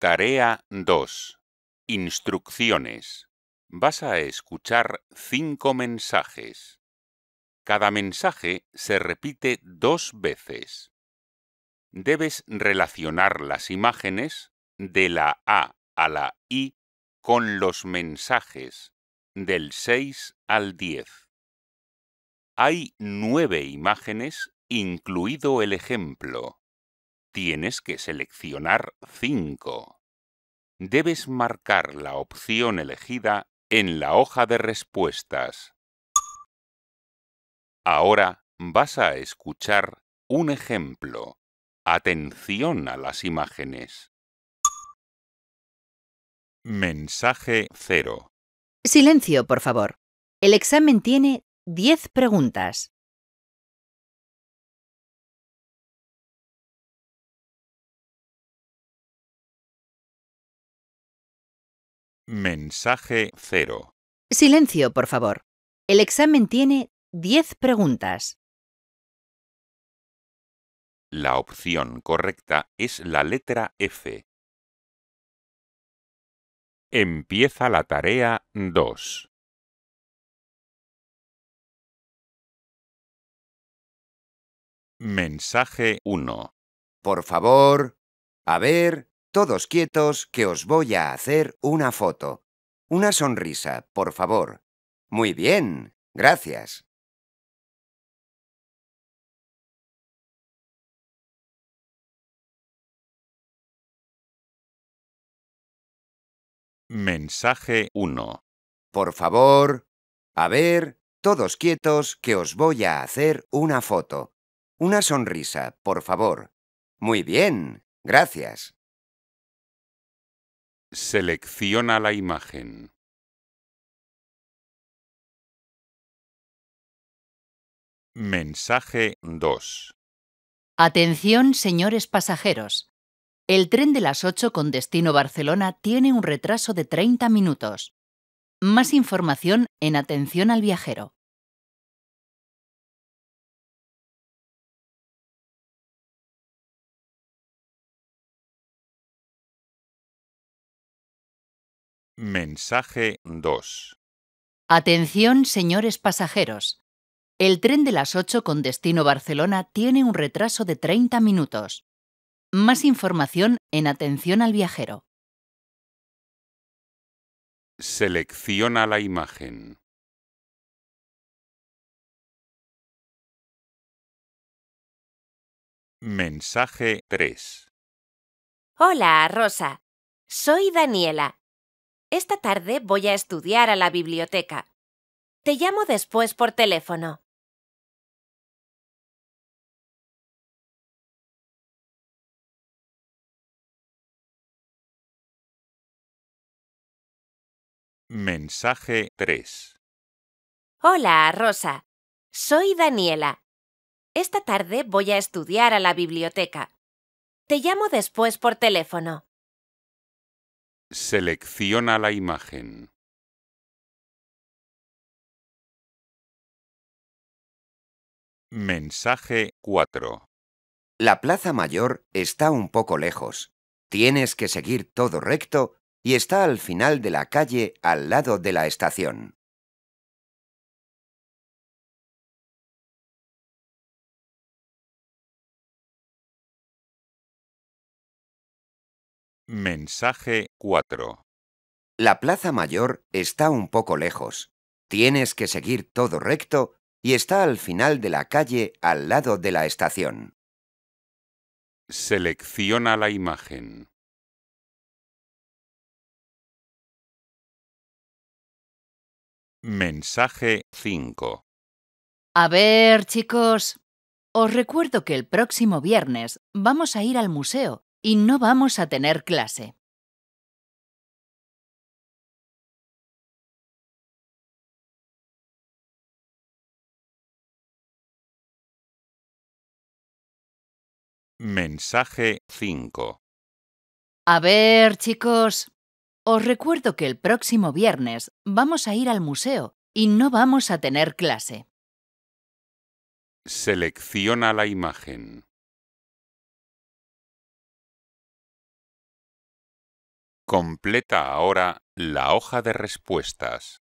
Tarea 2. Instrucciones. Vas a escuchar cinco mensajes. Cada mensaje se repite dos veces. Debes relacionar las imágenes de la A a la I con los mensajes del 6 al 10. Hay nueve imágenes, incluido el ejemplo tienes que seleccionar cinco debes marcar la opción elegida en la hoja de respuestas. Ahora vas a escuchar un ejemplo. Atención a las imágenes. Mensaje 0. Silencio, por favor. El examen tiene 10 preguntas. Mensaje 0. Silencio, por favor. El examen tiene 10 preguntas. La opción correcta es la letra F. Empieza la tarea 2. Mensaje 1. Por favor, a ver, todos quietos, que os voy a hacer una foto. Una sonrisa, por favor. Muy bien, gracias. Mensaje 1. Por favor, a ver, todos quietos, que os voy a hacer una foto. Una sonrisa, por favor. Muy bien, gracias. Selecciona la imagen. Mensaje 2. Atención, señores pasajeros. El tren de las 8 con destino Barcelona tiene un retraso de 30 minutos. Más información en Atención al viajero. Mensaje 2. Atención, señores pasajeros. El tren de las 8 con destino Barcelona tiene un retraso de 30 minutos. Más información en Atención al viajero. Selecciona la imagen. Mensaje 3. Hola, Rosa. Soy Daniela. Esta tarde voy a estudiar a la biblioteca. Te llamo después por teléfono. Mensaje 3 Hola, Rosa. Soy Daniela. Esta tarde voy a estudiar a la biblioteca. Te llamo después por teléfono. Selecciona la imagen. Mensaje 4. La Plaza Mayor está un poco lejos. Tienes que seguir todo recto y está al final de la calle al lado de la estación. Mensaje 4. La Plaza Mayor está un poco lejos. Tienes que seguir todo recto y está al final de la calle al lado de la estación. Selecciona la imagen. Mensaje 5. A ver, chicos, os recuerdo que el próximo viernes vamos a ir al museo y no vamos a tener clase. Mensaje 5. A ver, chicos, os recuerdo que el próximo viernes vamos a ir al museo y no vamos a tener clase. Selecciona la imagen. Completa ahora la hoja de respuestas.